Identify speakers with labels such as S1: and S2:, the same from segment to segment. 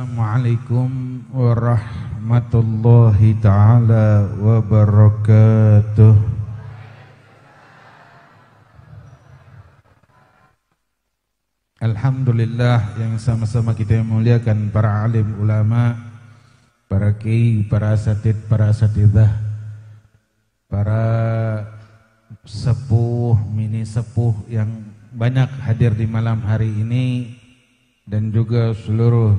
S1: Assalamualaikum warahmatullahi taala wabarakatuh. Alhamdulillah yang sama-sama kita muliakan para alim ulama, para kiai, para asatid, para asatidzah, para sepuh, mini sepuh yang banyak hadir di malam hari ini dan juga seluruh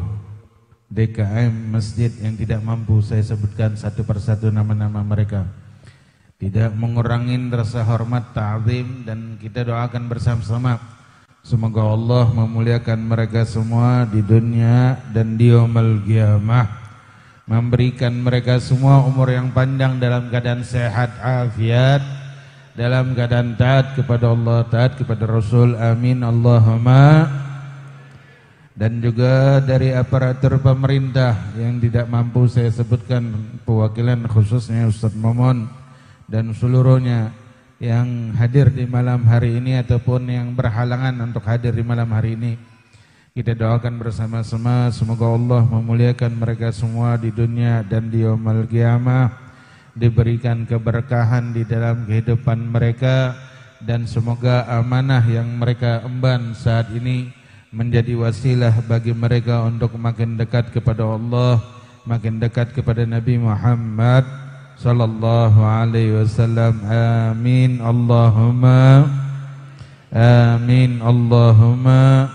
S1: DKM masjid yang tidak mampu saya sebutkan satu persatu nama-nama mereka. Tidak mengurangi rasa hormat ta'zim dan kita doakan bersama-sama semoga Allah memuliakan mereka semua di dunia dan di yaumul qiyamah memberikan mereka semua umur yang panjang dalam keadaan sehat afiat dalam keadaan taat kepada Allah taat kepada Rasul amin Allahumma dan juga dari aparatur pemerintah yang tidak mampu saya sebutkan perwakilan khususnya Ustaz Momon dan seluruhnya yang hadir di malam hari ini ataupun yang berhalangan untuk hadir di malam hari ini kita doakan bersama-sama semoga Allah memuliakan mereka semua di dunia dan di yaumul qiyamah, diberikan keberkahan di dalam kehidupan mereka dan semoga amanah yang mereka emban saat ini menjadi wasilah bagi mereka untuk makin dekat kepada Allah, makin dekat kepada Nabi Muhammad sallallahu alaihi wasallam. Amin. Allahumma amin. Allahumma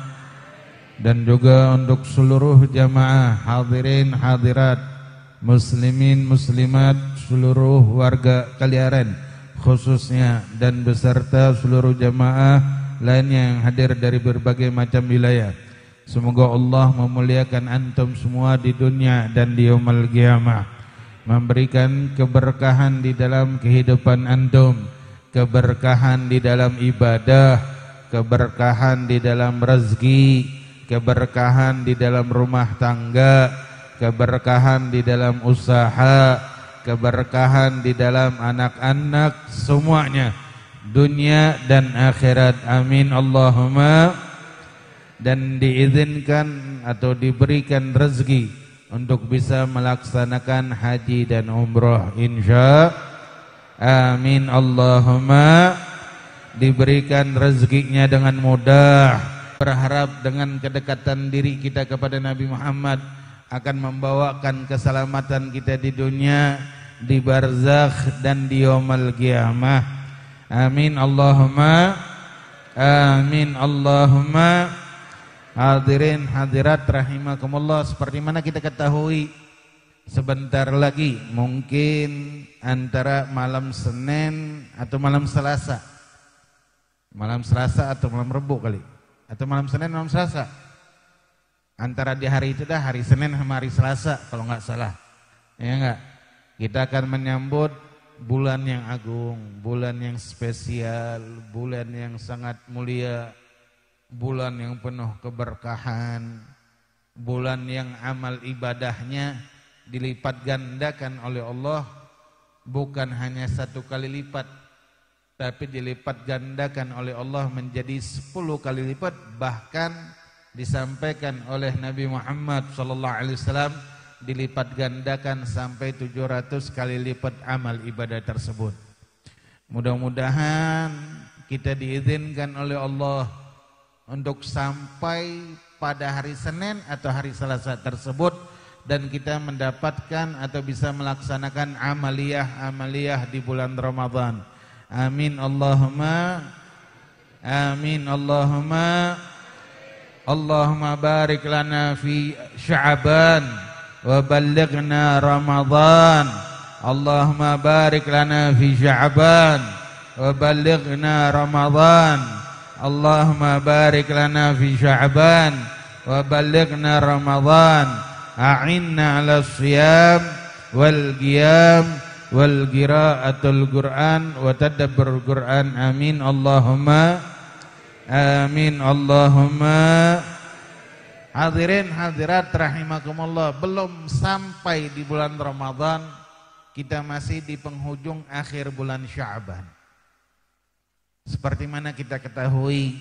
S1: dan juga untuk seluruh jamaah hadirin hadirat muslimin muslimat seluruh warga Kaliaren khususnya dan beserta seluruh jamaah lainnya yang hadir dari berbagai macam wilayah semoga Allah memuliakan antum semua di dunia dan di yaumul qiyamah memberikan keberkahan di dalam kehidupan antum keberkahan di dalam ibadah keberkahan di dalam rezeki keberkahan di dalam rumah tangga, keberkahan di dalam usaha, keberkahan di dalam anak-anak semuanya dunia dan akhirat. Amin Allahumma dan diizinkan atau diberikan rezeki untuk bisa melaksanakan haji dan umroh, insya Amin Allahumma diberikan rezekinya dengan mudah Berharap dengan kedekatan diri kita kepada Nabi Muhammad akan membawakan keselamatan kita di dunia, di barzakh dan di yaumul qiyamah. Amin Allahumma amin Allahumma hadirin hadirat rahimakumullah seperti mana kita ketahui sebentar lagi mungkin antara malam Senin atau malam Selasa malam Selasa atau malam Rebu kali atau malam Senin malam Selasa antara di hari itu dah hari Senin sama hari Selasa kalau nggak salah ya nggak kita akan menyambut bulan yang agung bulan yang spesial bulan yang sangat mulia bulan yang penuh keberkahan bulan yang amal ibadahnya dilipat gandakan oleh Allah bukan hanya satu kali lipat tapi dilipat gandakan oleh Allah menjadi sepuluh kali lipat bahkan disampaikan oleh Nabi Muhammad sallallahu alaihi wasallam dilipat gandakan sampai 700 kali lipat amal ibadah tersebut. Mudah-mudahan kita diizinkan oleh Allah untuk sampai pada hari Senin atau hari Selasa tersebut dan kita mendapatkan atau bisa melaksanakan amaliyah-amaliyah di bulan Ramadan. آمين اللهم آمين اللهم اللهم بارك لنا في شعبان وبلغنا رمضان اللهم بارك لنا في شعبان وبلغنا رمضان اللهم بارك لنا في شعبان وبلغنا رمضان أعنا على الصيام والقيام wal qira'atul Qur'an wa tadabbur Qur'an amin Allahumma amin Allahumma Hadirin hadirat rahimakumullah Belum sampai di bulan Ramadan Kita masih di penghujung akhir bulan Syaban Seperti mana kita ketahui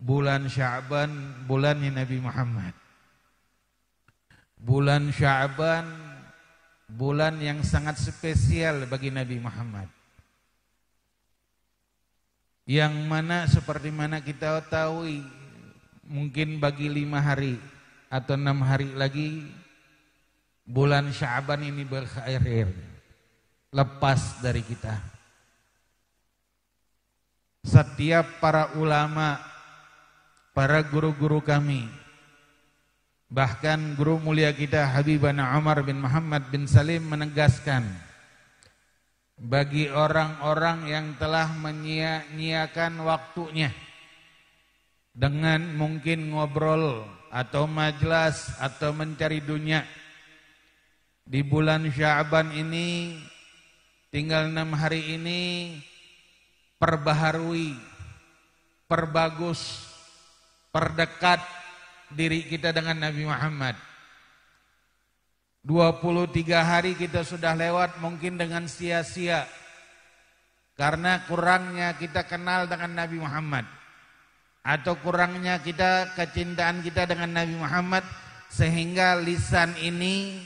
S1: Bulan Syaban bulan Nabi Muhammad Bulan Syaban bulan yang sangat spesial bagi Nabi Muhammad. Yang mana seperti mana kita tahu mungkin bagi lima hari atau enam hari lagi bulan Syaban ini berakhir lepas dari kita. Setiap para ulama, para guru-guru kami Bahkan guru mulia kita Habibana Umar bin Muhammad bin Salim menegaskan bagi orang-orang yang telah menyia waktunya dengan mungkin ngobrol atau majelas atau mencari dunia di bulan Syaban ini tinggal enam hari ini perbaharui, perbagus, perdekat diri kita dengan Nabi Muhammad. 23 hari kita sudah lewat mungkin dengan sia-sia karena kurangnya kita kenal dengan Nabi Muhammad atau kurangnya kita kecintaan kita dengan Nabi Muhammad sehingga lisan ini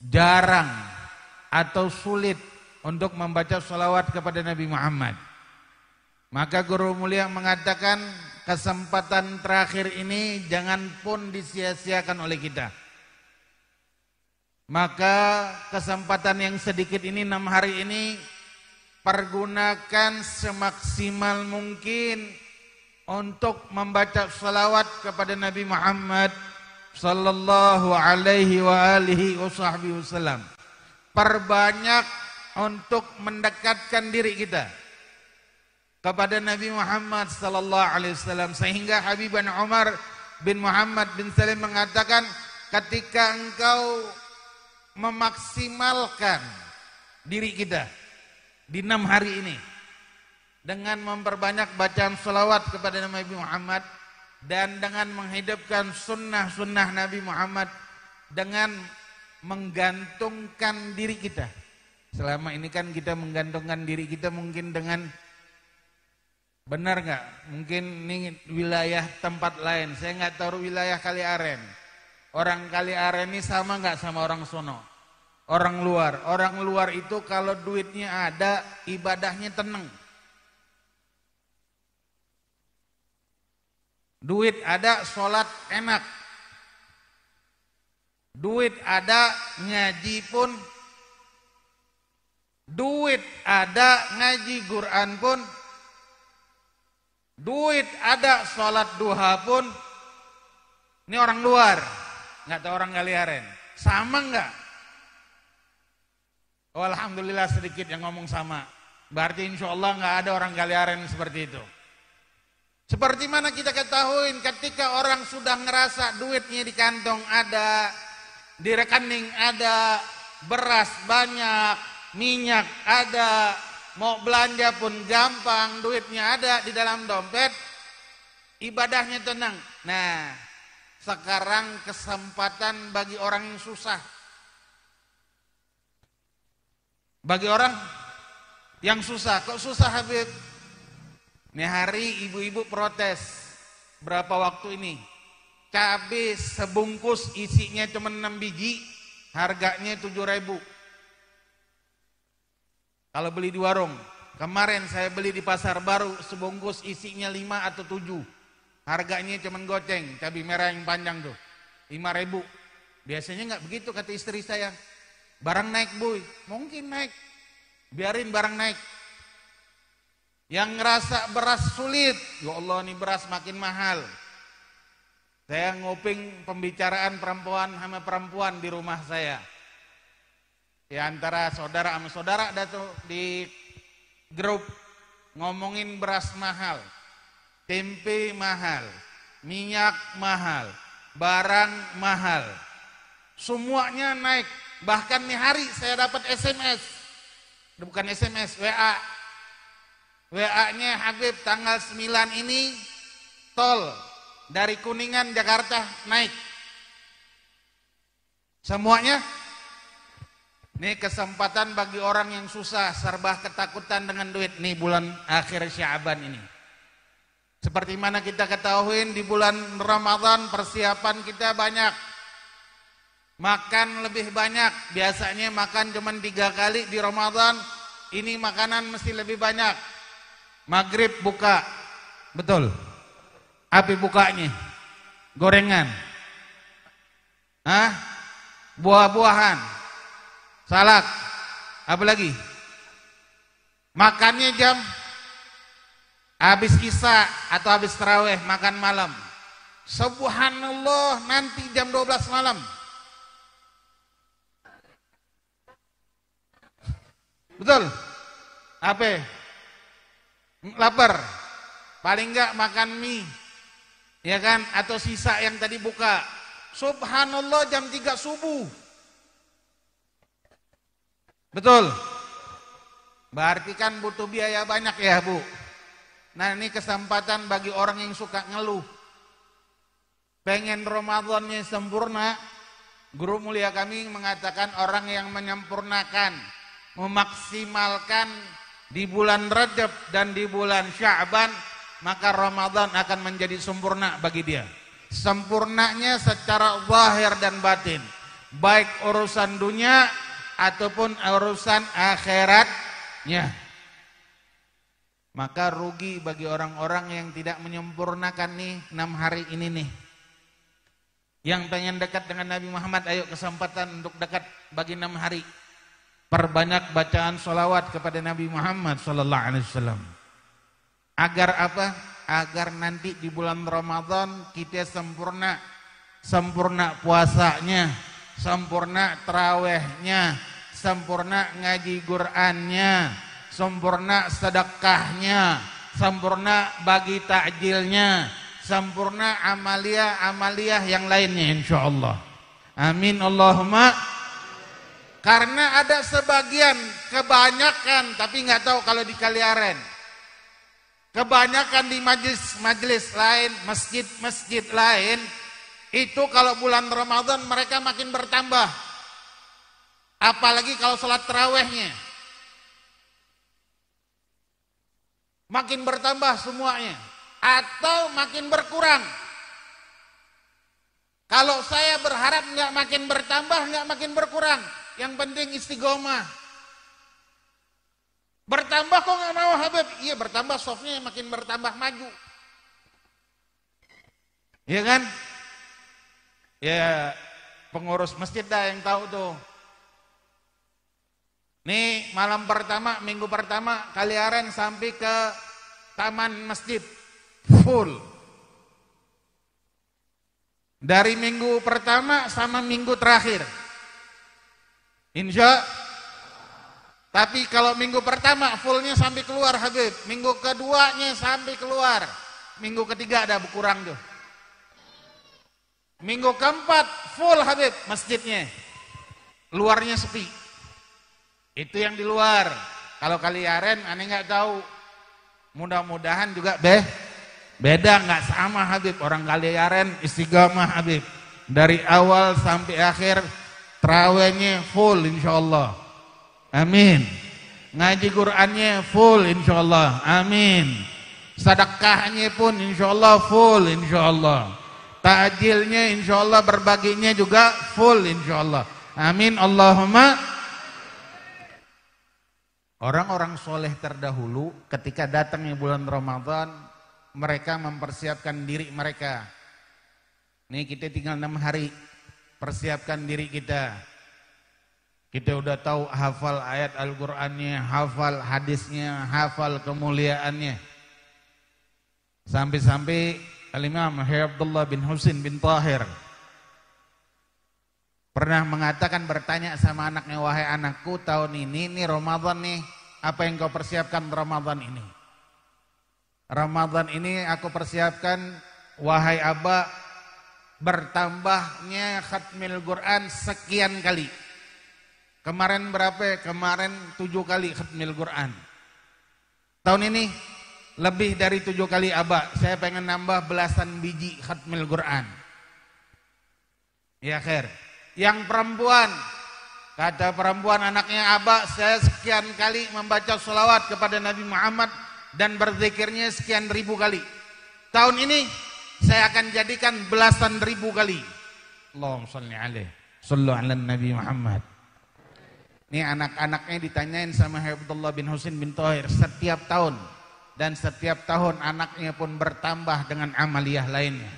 S1: jarang atau sulit untuk membaca salawat kepada Nabi Muhammad. Maka guru mulia mengatakan kesempatan terakhir ini jangan pun disia-siakan oleh kita. Maka kesempatan yang sedikit ini enam hari ini pergunakan semaksimal mungkin untuk membaca salawat kepada Nabi Muhammad sallallahu alaihi wa alihi wasallam. Perbanyak untuk mendekatkan diri kita kepada Nabi Muhammad sallallahu alaihi wasallam sehingga Habib bin Umar bin Muhammad bin Salim mengatakan ketika engkau memaksimalkan diri kita di enam hari ini dengan memperbanyak bacaan selawat kepada Nabi Muhammad dan dengan menghidupkan sunnah-sunnah Nabi Muhammad dengan menggantungkan diri kita selama ini kan kita menggantungkan diri kita mungkin dengan Benar nggak? Mungkin ini wilayah tempat lain. Saya nggak tahu wilayah Kali Aren. Orang Kali Aren ini sama nggak sama orang sono? Orang luar. Orang luar itu kalau duitnya ada, ibadahnya tenang. Duit ada, sholat enak. Duit ada, ngaji pun. Duit ada, ngaji Quran pun Duit ada sholat duha pun ini orang luar, nggak tahu orang Galiaren. Sama nggak? Oh, Alhamdulillah sedikit yang ngomong sama. Berarti insya Allah nggak ada orang Galiaren seperti itu. Seperti mana kita ketahui ketika orang sudah ngerasa duitnya di kantong ada, di rekening ada, beras banyak, minyak ada, Mau belanja pun gampang, duitnya ada di dalam dompet, ibadahnya tenang. Nah, sekarang kesempatan bagi orang yang susah. Bagi orang yang susah, kok susah Habib? Ini hari ibu-ibu protes. Berapa waktu ini? Cabai sebungkus isinya cuma 6 biji, harganya 7 ribu. Kalau beli di warung, kemarin saya beli di pasar baru sebungkus isinya lima atau tujuh Harganya cuma goceng, cabai merah yang panjang tuh. lima ribu. Biasanya nggak begitu kata istri saya. Barang naik boy, mungkin naik. Biarin barang naik. Yang ngerasa beras sulit, ya Allah ini beras makin mahal. Saya ngoping pembicaraan perempuan sama perempuan di rumah saya di antara saudara sama saudara ada tuh di grup ngomongin beras mahal, tempe mahal, minyak mahal, barang mahal. Semuanya naik. Bahkan nih hari saya dapat SMS. Bukan SMS, WA. WA-nya Habib tanggal 9 ini tol dari Kuningan Jakarta naik. Semuanya ini kesempatan bagi orang yang susah, serba ketakutan dengan duit nih bulan akhir Syaban ini. Seperti mana kita ketahui di bulan Ramadan persiapan kita banyak. Makan lebih banyak, biasanya makan cuma tiga kali di Ramadan, ini makanan mesti lebih banyak. Maghrib buka, betul. Api bukanya, gorengan, Hah? buah-buahan, Salat. Apa lagi? Makannya jam habis kisah atau habis terawih makan malam. Subhanallah nanti jam 12 malam. Betul? Apa? Lapar. Paling enggak makan mie. Ya kan? Atau sisa yang tadi buka. Subhanallah jam 3 subuh. Betul. Berarti kan butuh biaya banyak ya Bu. Nah ini kesempatan bagi orang yang suka ngeluh. Pengen Ramadannya sempurna. Guru mulia kami mengatakan orang yang menyempurnakan. Memaksimalkan di bulan Rajab dan di bulan Syaban. Maka Ramadan akan menjadi sempurna bagi dia. Sempurnanya secara zahir dan batin. Baik urusan dunia ataupun urusan akhiratnya. Maka rugi bagi orang-orang yang tidak menyempurnakan nih enam hari ini nih. Yang pengen dekat dengan Nabi Muhammad, ayo kesempatan untuk dekat bagi enam hari. Perbanyak bacaan solawat kepada Nabi Muhammad Sallallahu Alaihi Wasallam. Agar apa? Agar nanti di bulan Ramadan kita sempurna, sempurna puasanya, sempurna terawehnya, sempurna ngaji Qur'annya, sempurna sedekahnya, sempurna bagi takjilnya, sempurna amalia-amalia yang lainnya Insya Allah. Amin Allahumma karena ada sebagian kebanyakan tapi nggak tahu kalau di Kaliaren kebanyakan di majlis-majlis lain, masjid-masjid lain itu kalau bulan Ramadan mereka makin bertambah Apalagi kalau sholat terawihnya. Makin bertambah semuanya. Atau makin berkurang. Kalau saya berharap nggak makin bertambah, nggak makin berkurang. Yang penting istiqomah. Bertambah kok nggak mau Habib? Iya bertambah softnya makin bertambah maju. Iya kan? Ya pengurus masjid dah yang tahu tuh. Nih malam pertama, minggu pertama kalian sampai ke taman masjid full. Dari minggu pertama sama minggu terakhir. Insya tapi kalau minggu pertama fullnya sampai keluar Habib, minggu keduanya sampai keluar, minggu ketiga ada berkurang tuh. Minggu keempat full Habib masjidnya, luarnya sepi. Itu yang di luar. Kalau Kaliaren aneh nggak tahu. Mudah-mudahan juga beh beda nggak sama Habib orang Kaliaren istigama Habib. Dari awal sampai akhir trawenya full insya Allah. Amin. Ngaji Qur'annya full insya Allah. Amin. Sedekahnya pun insya Allah full insya insyaallah. Ta'jilnya Allah berbaginya juga full insya Allah. Amin Allahumma Orang-orang soleh terdahulu ketika datangnya bulan Ramadan, mereka mempersiapkan diri mereka. Nih kita tinggal enam hari, persiapkan diri kita. Kita udah tahu hafal ayat Al-Qur'annya, hafal hadisnya, hafal kemuliaannya. Sampai-sampai Al-Imam Abdullah bin Husin bin Tahir pernah mengatakan bertanya sama anaknya wahai anakku tahun ini ini Ramadan nih apa yang kau persiapkan Ramadan ini Ramadan ini aku persiapkan wahai abah bertambahnya khatmil Quran sekian kali kemarin berapa ya? kemarin tujuh kali khatmil Quran tahun ini lebih dari tujuh kali abah saya pengen nambah belasan biji khatmil Quran ya khair yang perempuan kata perempuan anaknya abah saya sekian kali membaca sholawat kepada Nabi Muhammad dan berzikirnya sekian ribu kali tahun ini saya akan jadikan belasan ribu kali Allahumma salli alaih sallu ala Nabi Muhammad ini anak-anaknya ditanyain sama Habibullah bin Husin bin Tohir setiap tahun dan setiap tahun anaknya pun bertambah dengan amaliyah lainnya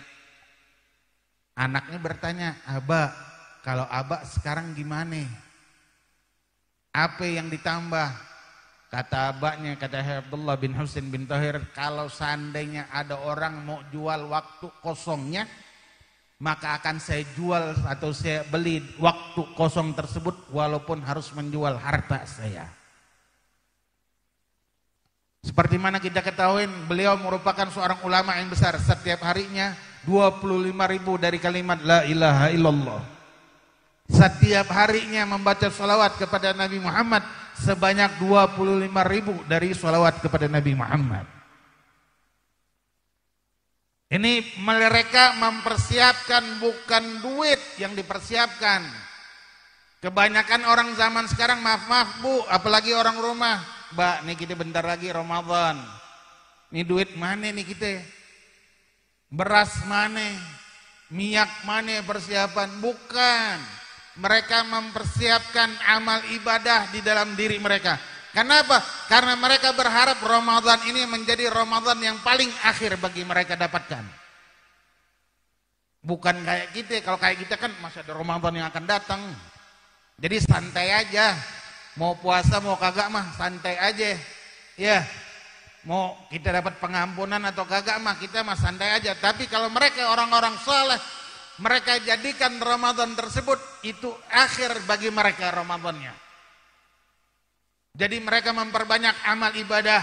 S1: anaknya bertanya abah kalau abak sekarang gimana? Apa yang ditambah? Kata abaknya, kata Abdullah bin Husin bin Tahir, kalau seandainya ada orang mau jual waktu kosongnya, maka akan saya jual atau saya beli waktu kosong tersebut walaupun harus menjual harta saya. Seperti mana kita ketahui, beliau merupakan seorang ulama yang besar. Setiap harinya 25 ribu dari kalimat La ilaha illallah setiap harinya membaca salawat kepada Nabi Muhammad sebanyak 25 ribu dari salawat kepada Nabi Muhammad. Ini mereka mempersiapkan bukan duit yang dipersiapkan. Kebanyakan orang zaman sekarang maaf-maaf bu, apalagi orang rumah. Mbak, nih kita bentar lagi Ramadan. Ini duit mana nih kita? Beras mana? Minyak mana persiapan? Bukan mereka mempersiapkan amal ibadah di dalam diri mereka. Kenapa? Karena mereka berharap Ramadan ini menjadi Ramadan yang paling akhir bagi mereka dapatkan. Bukan kayak kita, kalau kayak kita kan masih ada Ramadan yang akan datang. Jadi santai aja. Mau puasa mau kagak mah santai aja. Ya. Mau kita dapat pengampunan atau kagak mah kita mah santai aja. Tapi kalau mereka orang-orang saleh mereka jadikan Ramadan tersebut itu akhir bagi mereka Ramadannya. Jadi mereka memperbanyak amal ibadah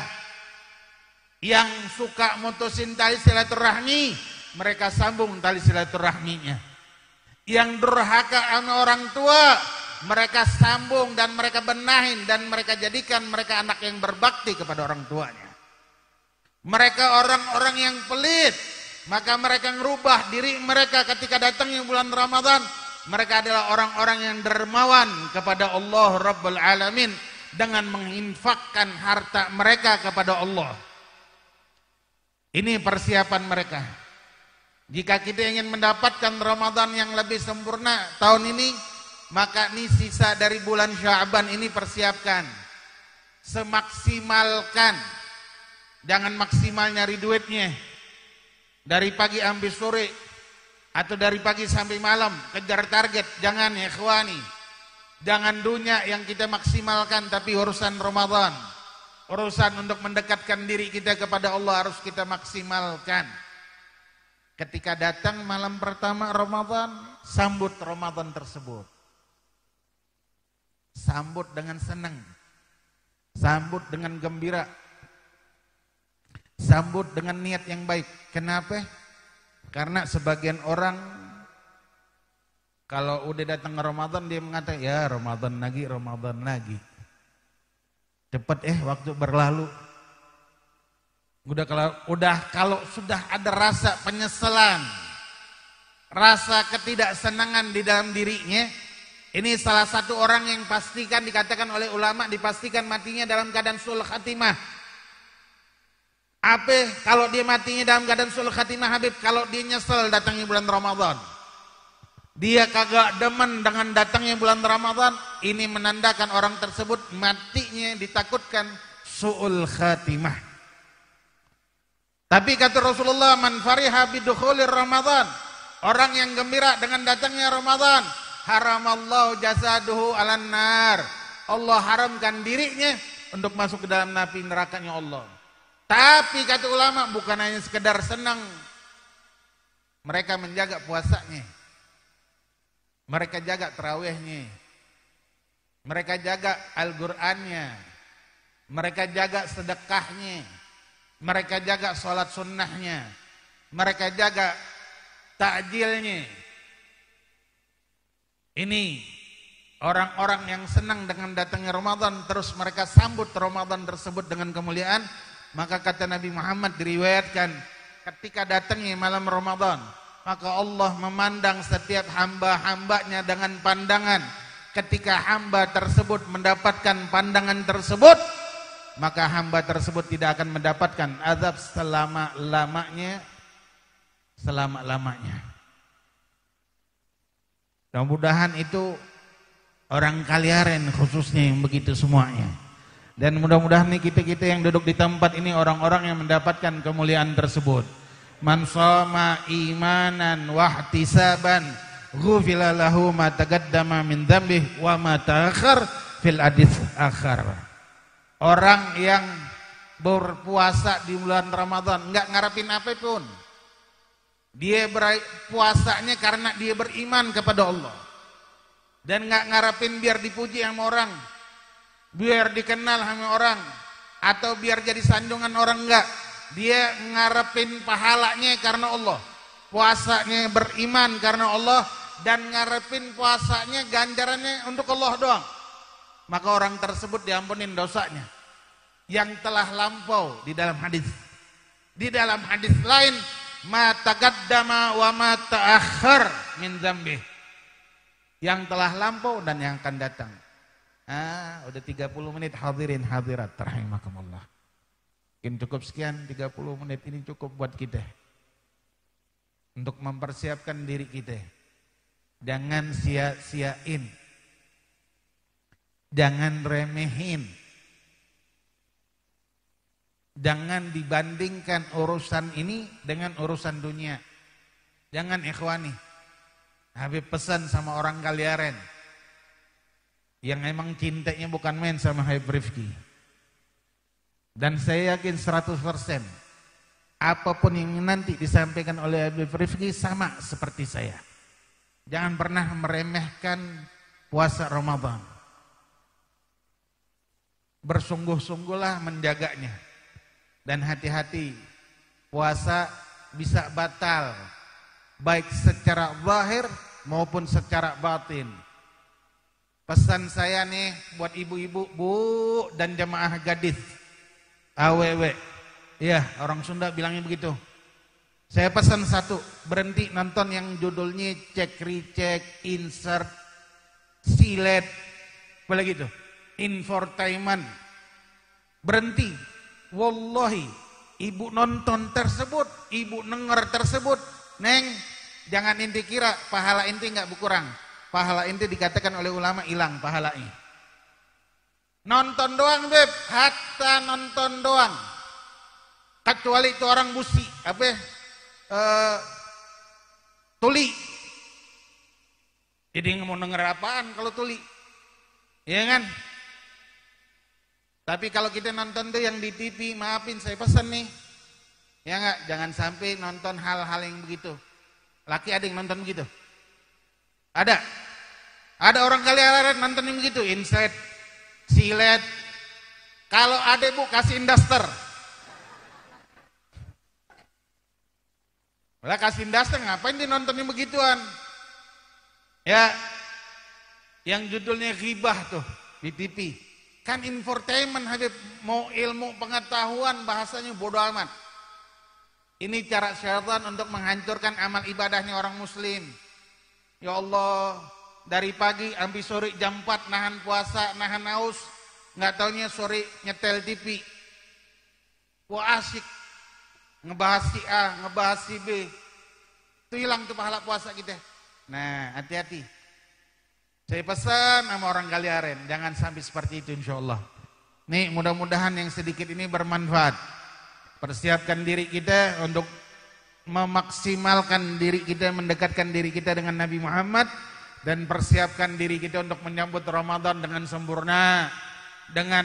S1: yang suka mutusin tali silaturahmi, mereka sambung tali silaturahminya. Yang durhaka anak orang tua, mereka sambung dan mereka benahin dan mereka jadikan mereka anak yang berbakti kepada orang tuanya. Mereka orang-orang yang pelit, maka mereka merubah diri mereka ketika datangnya bulan Ramadhan. Mereka adalah orang-orang yang dermawan kepada Allah Rabbul Alamin. Dengan menginfakkan harta mereka kepada Allah. Ini persiapan mereka. Jika kita ingin mendapatkan Ramadhan yang lebih sempurna tahun ini. Maka ini sisa dari bulan Syaban ini persiapkan. Semaksimalkan. Jangan maksimal nyari duitnya dari pagi sampai sore atau dari pagi sampai malam kejar target jangan ya ikhwani jangan dunia yang kita maksimalkan tapi urusan Ramadan urusan untuk mendekatkan diri kita kepada Allah harus kita maksimalkan ketika datang malam pertama Ramadan sambut Ramadan tersebut sambut dengan senang sambut dengan gembira Sambut dengan niat yang baik. Kenapa? Karena sebagian orang kalau udah datang ke Ramadan dia mengatakan ya Ramadan lagi, Ramadan lagi. Cepat eh waktu berlalu. Udah kalau udah kalau sudah ada rasa penyesalan, rasa ketidaksenangan di dalam dirinya, ini salah satu orang yang pastikan dikatakan oleh ulama dipastikan matinya dalam keadaan sulh khatimah apa kalau dia matinya dalam keadaan sulh khatimah Habib, kalau dia nyesel datangnya bulan Ramadan. Dia kagak demen dengan datangnya bulan Ramadan, ini menandakan orang tersebut matinya ditakutkan su'ul khatimah. Tapi kata Rasulullah, "Man fariha bidukhulir Ramadan." Orang yang gembira dengan datangnya Ramadan, Allah jasaduhu alanar Allah haramkan dirinya untuk masuk ke dalam napi nerakanya Allah. Tapi kata ulama bukan hanya sekedar senang. Mereka menjaga puasanya. Mereka jaga terawihnya. Mereka jaga Al-Qur'annya. Mereka jaga sedekahnya. Mereka jaga sholat sunnahnya. Mereka jaga takjilnya. Ini orang-orang yang senang dengan datangnya Ramadan terus mereka sambut Ramadan tersebut dengan kemuliaan maka kata Nabi Muhammad diriwayatkan ketika datangnya malam Ramadan, maka Allah memandang setiap hamba-hambanya dengan pandangan. Ketika hamba tersebut mendapatkan pandangan tersebut, maka hamba tersebut tidak akan mendapatkan azab selama-lamanya selama-lamanya. Mudah-mudahan itu orang kaliaren khususnya yang begitu semuanya. Dan mudah-mudahan nih kita-kita yang duduk di tempat ini orang-orang yang mendapatkan kemuliaan tersebut. Man shoma imanan wahtisaban ghufilalahu ma tagaddama min dzambih wa ma fil hadis akhar. Orang yang berpuasa di bulan Ramadan enggak ngarepin pun Dia berpuasanya karena dia beriman kepada Allah. Dan enggak ngarepin biar dipuji sama orang biar dikenal sama orang atau biar jadi sandungan orang enggak dia ngarepin pahalanya karena Allah puasanya beriman karena Allah dan ngarepin puasanya ganjarannya untuk Allah doang maka orang tersebut diampunin dosanya yang telah lampau di dalam hadis di dalam hadis lain mata taqaddama wa mata akhir min dzambi yang telah lampau dan yang akan datang Ah, udah 30 menit hadirin hadirat rahimakumullah. Mungkin cukup sekian 30 menit ini cukup buat kita. Untuk mempersiapkan diri kita. Jangan sia-siain. Jangan remehin. Jangan dibandingkan urusan ini dengan urusan dunia. Jangan ikhwani. Habib pesan sama orang Kaliaren yang emang cintanya bukan main sama Habib Rifki. Dan saya yakin 100% apapun yang nanti disampaikan oleh Habib Rifki sama seperti saya. Jangan pernah meremehkan puasa Ramadan. Bersungguh-sungguhlah menjaganya. Dan hati-hati puasa bisa batal baik secara zahir maupun secara batin. Pesan saya nih buat ibu-ibu, bu dan jemaah gadis. AWW. ya orang Sunda bilangnya begitu. Saya pesan satu, berhenti nonton yang judulnya cek recheck, insert, silet, apa lagi itu? Infotainment. Berhenti. Wallahi, ibu nonton tersebut, ibu denger tersebut, neng, jangan inti kira pahala inti nggak berkurang pahala ente dikatakan oleh ulama hilang pahala ini. Nonton doang beb, hatta nonton doang. Kecuali itu orang busi, apa ya? tuli. Jadi mau denger apaan kalau tuli? Iya kan? Tapi kalau kita nonton tuh yang di TV, maafin saya pesan nih. Ya enggak, jangan sampai nonton hal-hal yang begitu. Laki ada yang nonton begitu? Ada. Ada orang kali nonton yang begitu, inset, silet. Kalau ada Bu kasih indaster. Lah kasih indaster ngapain di yang begituan? Ya. Yang judulnya ribah tuh di TV. Kan infotainment Habib mau ilmu pengetahuan bahasanya bodoh amat. Ini cara syaitan untuk menghancurkan amal ibadahnya orang muslim. Ya Allah, dari pagi sampai sore jam 4 nahan puasa, nahan haus, nggak taunya sore nyetel TV. Wah asik, ngebahas si A, ngebahas si B. Itu hilang tuh pahala puasa kita. Nah, hati-hati. Saya pesan sama orang Galiaren, jangan sampai seperti itu insya Allah. Nih, mudah-mudahan yang sedikit ini bermanfaat. Persiapkan diri kita untuk memaksimalkan diri kita, mendekatkan diri kita dengan Nabi Muhammad dan persiapkan diri kita untuk menyambut Ramadan dengan sempurna, dengan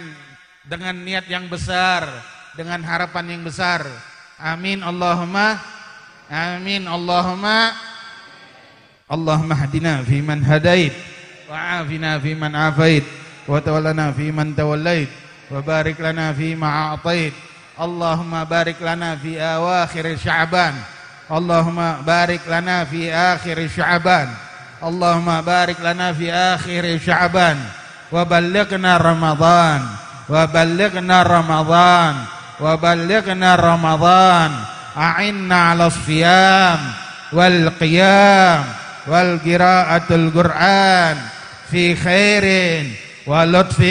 S1: dengan niat yang besar, dengan harapan yang besar. Amin Allahumma amin Allahumma Allahumma hadina fi man hadait wa afina fi man afait wa tawallana fi man tawallait wa barik lana fi ma a'tait اللهم بارك لنا في أواخر شعبان اللهم بارك لنا في آخر شعبان اللهم بارك لنا في آخر شعبان وبلغنا رمضان وبلغنا رمضان وبلغنا رمضان أعنا على الصيام والقيام والقراءة القرآن في خير ولطف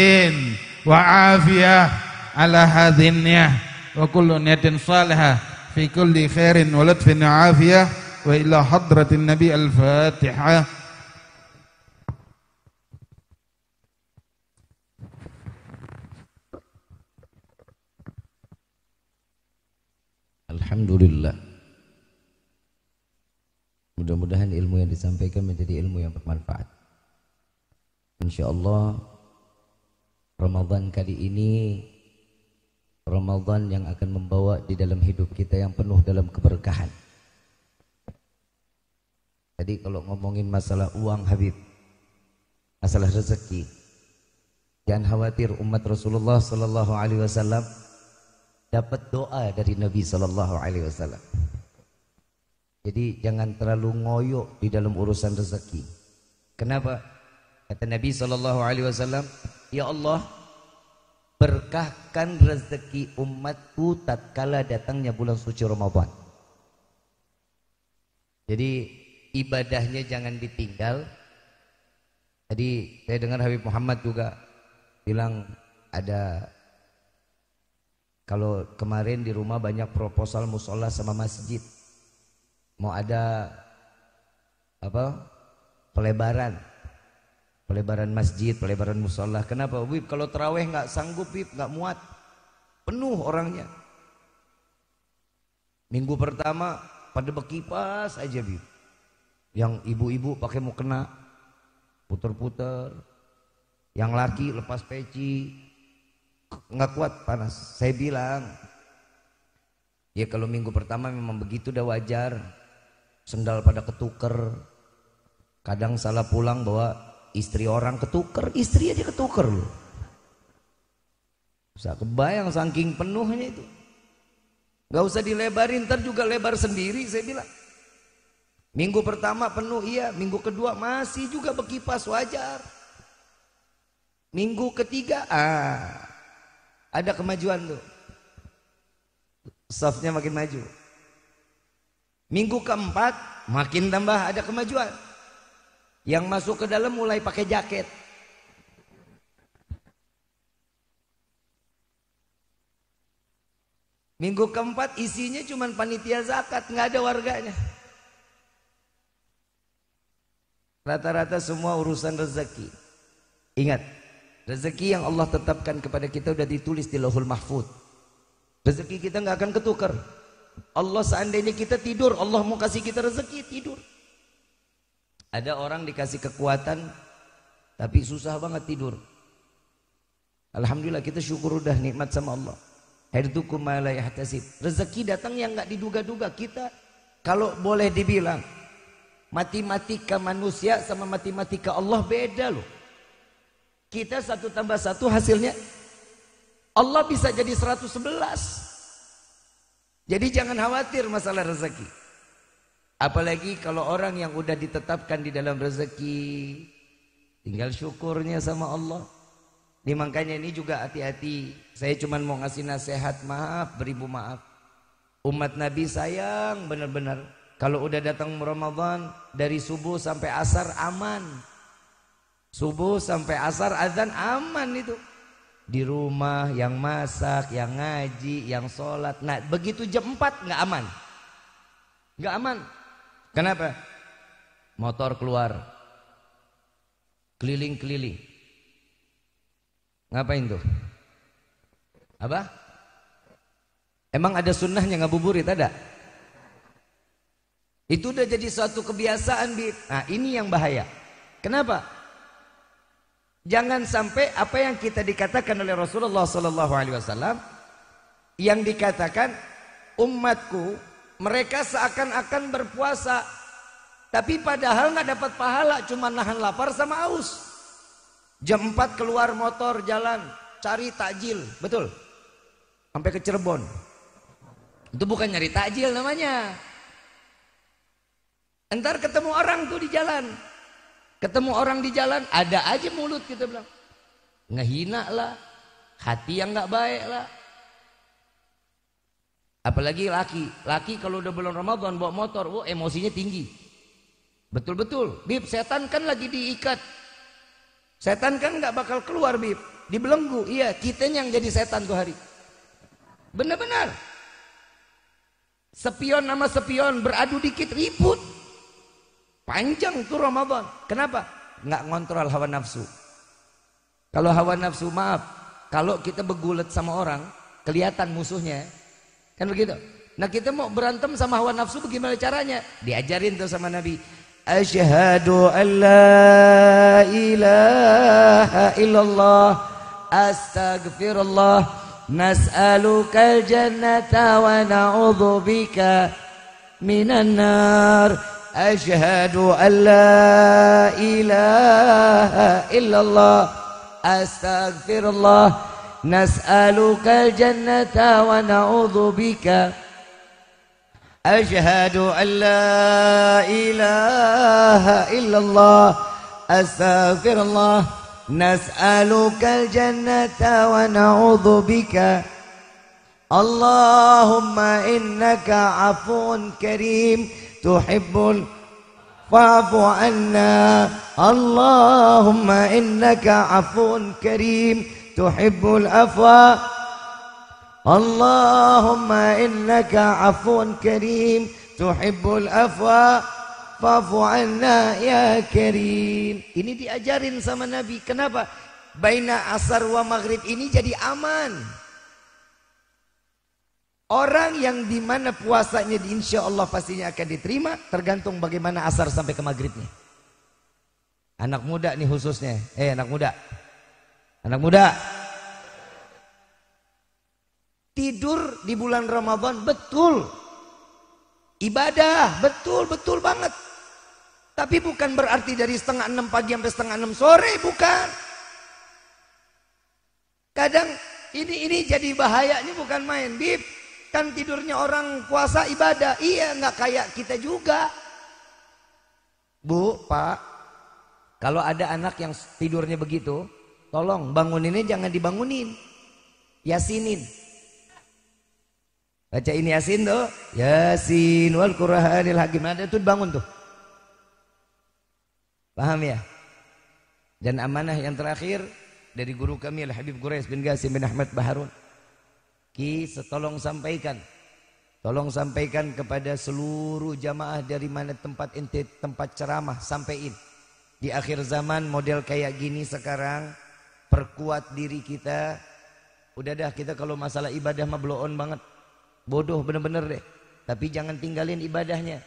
S1: وعافية على هذه النية wa kullu niyatin salihah fi kulli khairin wa lutfin afiyah wa ila hadratin nabi al-fatihah
S2: Alhamdulillah Mudah-mudahan ilmu yang disampaikan menjadi ilmu yang bermanfaat Insya Allah Ramadan kali ini Ramadan yang akan membawa di dalam hidup kita yang penuh dalam keberkahan. Jadi kalau ngomongin masalah uang Habib, masalah rezeki, jangan khawatir umat Rasulullah Sallallahu Alaihi Wasallam dapat doa dari Nabi Sallallahu Alaihi Wasallam. Jadi jangan terlalu ngoyo di dalam urusan rezeki. Kenapa? Kata Nabi Sallallahu Alaihi Wasallam, Ya Allah, berkahkan rezeki umatku tatkala datangnya bulan suci Ramadan. Jadi ibadahnya jangan ditinggal. Jadi saya dengar Habib Muhammad juga bilang ada kalau kemarin di rumah banyak proposal musola sama masjid mau ada apa pelebaran pelebaran masjid, pelebaran musola. Kenapa, Bib? Kalau teraweh nggak sanggup, Bib, nggak muat, penuh orangnya. Minggu pertama pada bekipas aja, Bib. Yang ibu-ibu pakai mau mukena, puter-puter. Yang laki lepas peci, nggak kuat panas. Saya bilang, ya kalau minggu pertama memang begitu udah wajar. Sendal pada ketuker, kadang salah pulang bawa istri orang ketuker, istri aja ketuker loh. Bisa kebayang saking penuhnya itu. Gak usah dilebarin, ntar juga lebar sendiri saya bilang. Minggu pertama penuh iya, minggu kedua masih juga berkipas wajar. Minggu ketiga ah, ada kemajuan tuh. Safnya makin maju. Minggu keempat makin tambah ada kemajuan. Yang masuk ke dalam mulai pakai jaket. Minggu keempat isinya cuma panitia zakat, nggak ada warganya. Rata-rata semua urusan rezeki. Ingat, rezeki yang Allah tetapkan kepada kita sudah ditulis di Lauhul Mahfud. Rezeki kita nggak akan ketukar. Allah seandainya kita tidur, Allah mau kasih kita rezeki, tidur. Ada orang dikasih kekuatan tapi susah banget tidur. Alhamdulillah kita syukur udah nikmat sama Allah. Rezeki datang yang nggak diduga-duga. Kita kalau boleh dibilang matematika manusia sama matematika Allah beda loh. Kita satu tambah satu hasilnya Allah bisa jadi 111. Jadi jangan khawatir masalah rezeki. Apalagi kalau orang yang udah ditetapkan di dalam rezeki, tinggal syukurnya sama Allah. Ini makanya ini juga hati-hati. Saya cuma mau ngasih nasihat, maaf, beribu maaf. Umat Nabi sayang benar-benar. Kalau udah datang Ramadan, dari subuh sampai asar aman. Subuh sampai asar azan aman itu. Di rumah, yang masak, yang ngaji, yang sholat. Nah, begitu jam 4 nggak aman. Nggak aman. Kenapa? Motor keluar. Keliling-keliling. Ngapain tuh? Apa? Emang ada sunnahnya ngabuburit ada? Itu udah jadi suatu kebiasaan, Bib. Nah, ini yang bahaya. Kenapa? Jangan sampai apa yang kita dikatakan oleh Rasulullah SAW yang dikatakan umatku mereka seakan-akan berpuasa tapi padahal nggak dapat pahala cuma nahan lapar sama aus. Jam 4 keluar motor jalan cari takjil, betul? Sampai ke Cirebon. Itu bukan nyari takjil namanya. Ntar ketemu orang tuh di jalan. Ketemu orang di jalan, ada aja mulut kita bilang. Ngehina lah, hati yang nggak baik lah, Apalagi laki, laki kalau udah bulan Ramadan bawa motor, wah oh, emosinya tinggi. Betul-betul, Bib, setan kan lagi diikat. Setan kan nggak bakal keluar, Bib. Dibelenggu, iya, kita yang jadi setan tuh hari. Benar-benar. Sepion sama sepion beradu dikit ribut. Panjang tuh Ramadan. Kenapa? Nggak ngontrol hawa nafsu. Kalau hawa nafsu maaf, kalau kita bergulat sama orang, kelihatan musuhnya, Kan begitu. Nah kita mau berantem sama hawa nafsu bagaimana caranya? Diajarin tuh sama Nabi. Asyhadu an la ilaha illallah astagfirullah nas'aluka jannata wa na'udzubika minan nar asyhadu an la ilaha illallah astagfirullah نسألك الجنة ونعوذ بك أشهد أن لا إله إلا الله أستغفر الله نسألك الجنة ونعوذ بك اللهم إنك عفو كريم تحب فاعف عنا اللهم إنك عفو كريم تحب العفو اللهم إنك عفو كريم تحب العفو فاعف عنا ya كريم ini diajarin sama nabi kenapa baina asar wa maghrib ini jadi aman Orang yang di mana puasanya di insya Allah pastinya akan diterima tergantung bagaimana asar sampai ke maghribnya. Anak muda nih khususnya, eh anak muda, Anak muda. Tidur di bulan Ramadan betul. Ibadah betul, betul banget. Tapi bukan berarti dari setengah enam pagi sampai setengah enam sore, bukan. Kadang ini ini jadi bahaya ini bukan main, Bib. Kan tidurnya orang puasa ibadah. Iya, nggak kayak kita juga. Bu, Pak, kalau ada anak yang tidurnya begitu, Tolong banguninnya jangan dibangunin. Yasinin. Baca ini Yasin tuh. Yasin wal Qur'anil Hakim. Ada tuh bangun tuh. Paham ya? Dan amanah yang terakhir dari guru kami Al Habib Quraisy bin Qasim bin Ahmad Baharun. Ki tolong sampaikan. Tolong sampaikan kepada seluruh jamaah dari mana tempat inti, tempat ceramah sampaikan. Di akhir zaman model kayak gini sekarang perkuat diri kita. Udah dah kita kalau masalah ibadah mah blow on banget. Bodoh bener-bener deh. Tapi jangan tinggalin ibadahnya.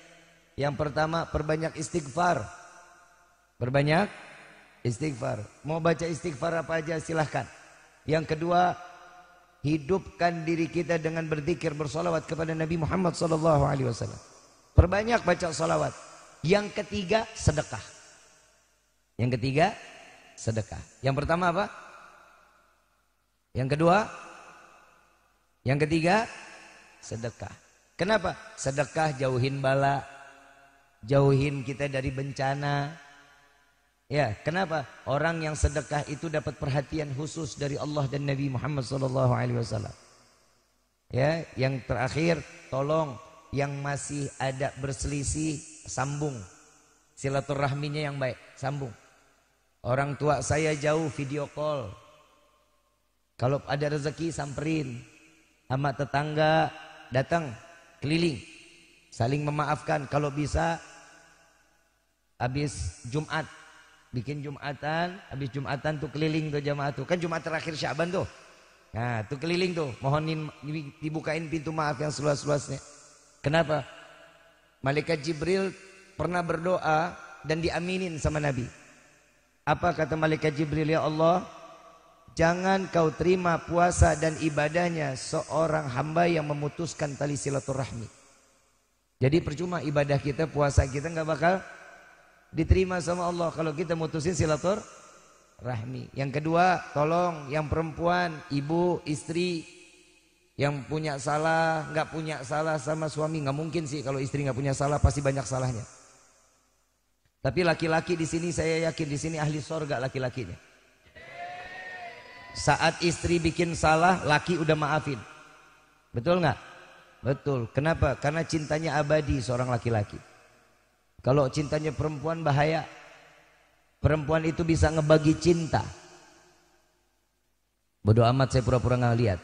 S2: Yang pertama perbanyak istighfar. Perbanyak istighfar. Mau baca istighfar apa aja silahkan. Yang kedua hidupkan diri kita dengan berzikir bersolawat kepada Nabi Muhammad Sallallahu Alaihi Wasallam. Perbanyak baca solawat. Yang ketiga sedekah. Yang ketiga sedekah. Yang pertama apa? Yang kedua? Yang ketiga? Sedekah. Kenapa? Sedekah jauhin bala. Jauhin kita dari bencana. Ya, kenapa? Orang yang sedekah itu dapat perhatian khusus dari Allah dan Nabi Muhammad sallallahu alaihi wasallam. Ya, yang terakhir tolong yang masih ada berselisih sambung silaturahminya yang baik sambung Orang tua saya jauh video call. Kalau ada rezeki samperin. Sama tetangga datang keliling. Saling memaafkan kalau bisa. Habis Jumat. Bikin Jumatan. Habis Jumatan tuh keliling tuh jamaah tuh. Kan Jumat terakhir Syaban tuh. Nah tuh keliling tuh. Mohonin dibukain pintu maaf yang seluas-luasnya. Kenapa? Malaikat Jibril pernah berdoa dan diaminin sama Nabi. Apa kata malaikat Jibril ya Allah? Jangan kau terima puasa dan ibadahnya seorang hamba yang memutuskan tali silaturahmi. Jadi percuma ibadah kita, puasa kita nggak bakal diterima sama Allah kalau kita mutusin silaturahmi. Yang kedua, tolong yang perempuan, ibu, istri yang punya salah, nggak punya salah sama suami nggak mungkin sih kalau istri nggak punya salah pasti banyak salahnya. Tapi laki-laki di sini saya yakin di sini ahli sorga laki-lakinya. Saat istri bikin salah, laki udah maafin. Betul nggak? Betul. Kenapa? Karena cintanya abadi seorang laki-laki. Kalau cintanya perempuan bahaya. Perempuan itu bisa ngebagi cinta. Bodoh amat saya pura-pura nggak lihat.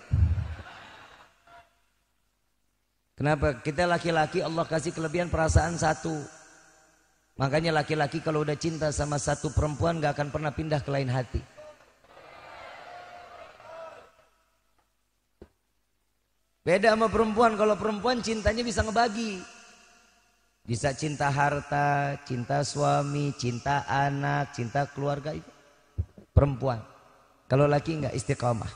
S2: Kenapa? Kita laki-laki Allah kasih kelebihan perasaan satu. Makanya laki-laki kalau udah cinta sama satu perempuan gak akan pernah pindah ke lain hati. Beda sama perempuan, kalau perempuan cintanya bisa ngebagi. Bisa cinta harta, cinta suami, cinta anak, cinta keluarga itu. Perempuan. Kalau laki nggak istiqomah.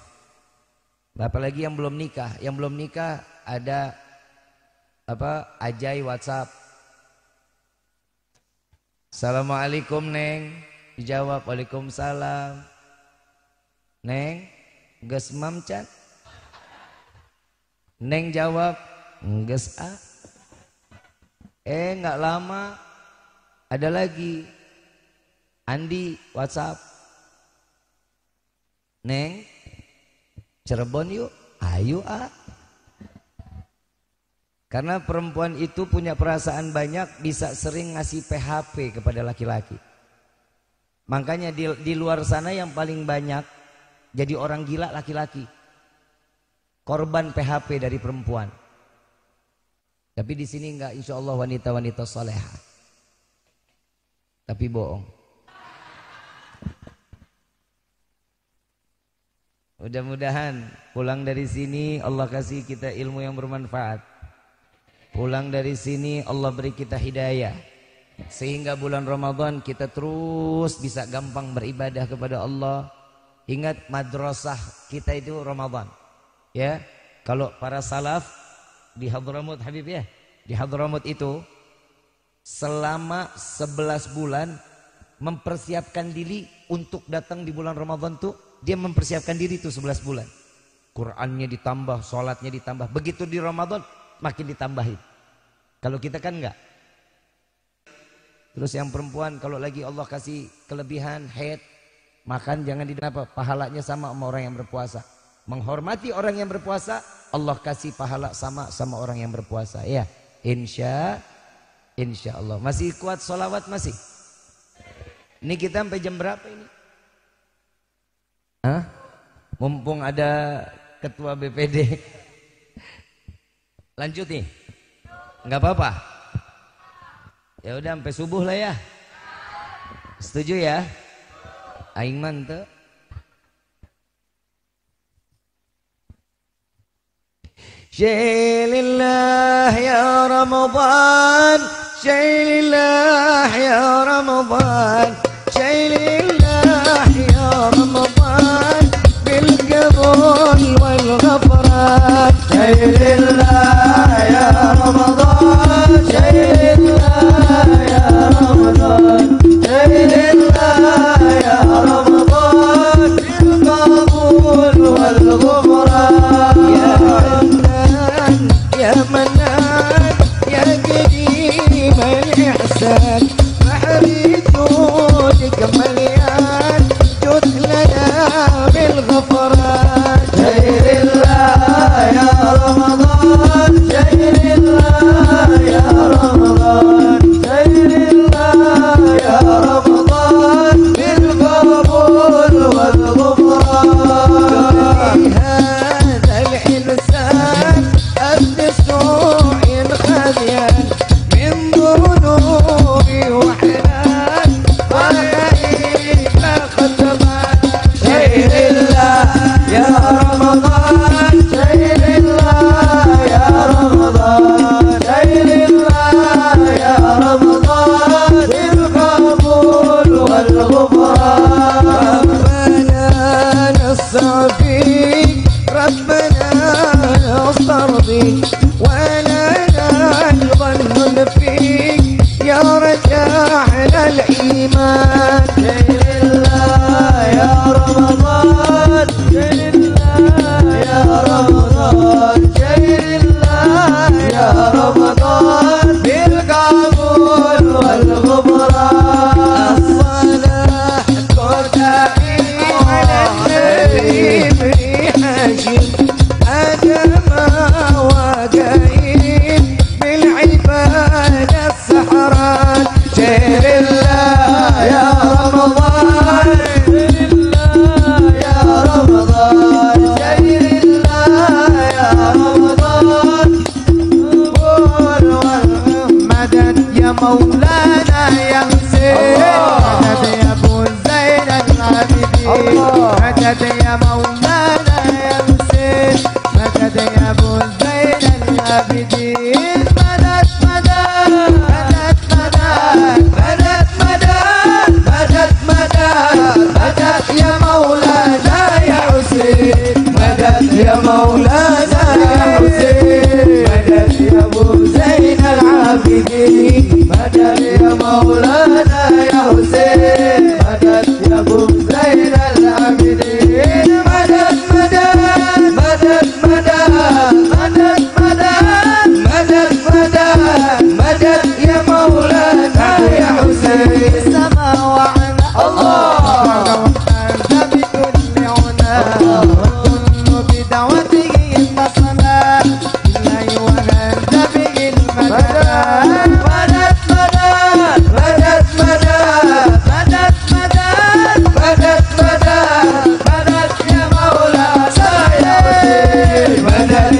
S2: Apalagi yang belum nikah, yang belum nikah ada apa ajai WhatsApp Assalamualaikum Neng. Dijawab Waalaikumsalam. Neng, geus mamcan. Neng jawab, Ges a. Eh, nggak lama ada lagi Andi WhatsApp. Neng, Cirebon yuk, ayo ah. Karena perempuan itu punya perasaan banyak bisa sering ngasih PHP kepada laki-laki. Makanya di, di luar sana yang paling banyak jadi orang gila laki-laki. Korban PHP dari perempuan. Tapi di sini enggak insya Allah wanita-wanita soleha. Tapi bohong. Mudah-mudahan pulang dari sini Allah kasih kita ilmu yang bermanfaat. Pulang dari sini Allah beri kita hidayah. Sehingga bulan Ramadan kita terus bisa gampang beribadah kepada Allah. Ingat madrasah kita itu Ramadan. Ya. Kalau para salaf di Hadramut Habib ya, di Hadramut itu selama 11 bulan mempersiapkan diri untuk datang di bulan Ramadan tuh dia mempersiapkan diri tuh 11 bulan. Qurannya ditambah, sholatnya ditambah. Begitu di Ramadan makin ditambahin. Kalau kita kan enggak. Terus yang perempuan kalau lagi Allah kasih kelebihan head makan jangan di apa pahalanya sama sama orang yang berpuasa. Menghormati orang yang berpuasa Allah kasih pahala sama sama orang yang berpuasa ya. Insya Insya Allah masih kuat solawat masih. Ini kita sampai jam berapa ini? Hah? Mumpung ada ketua BPD lanjut nih nggak apa-apa ya udah sampai subuh lah ya setuju ya aing mantep
S3: Shaylillah ya Ramadan Shaylillah ya Ramadan Shaylillah ya Ramadan القبول والغفران شيل الله يا رمضان شيل الله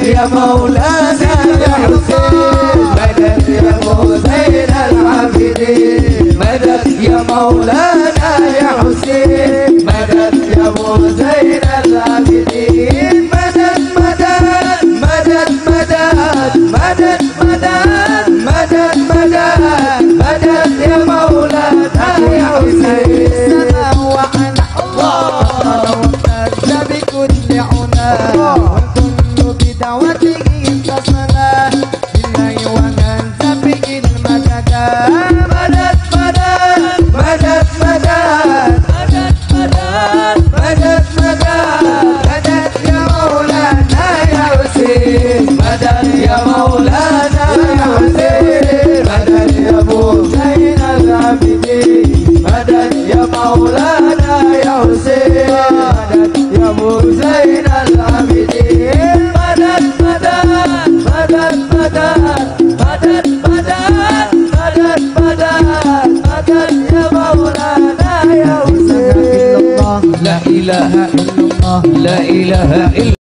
S3: يا مولاي إله إلا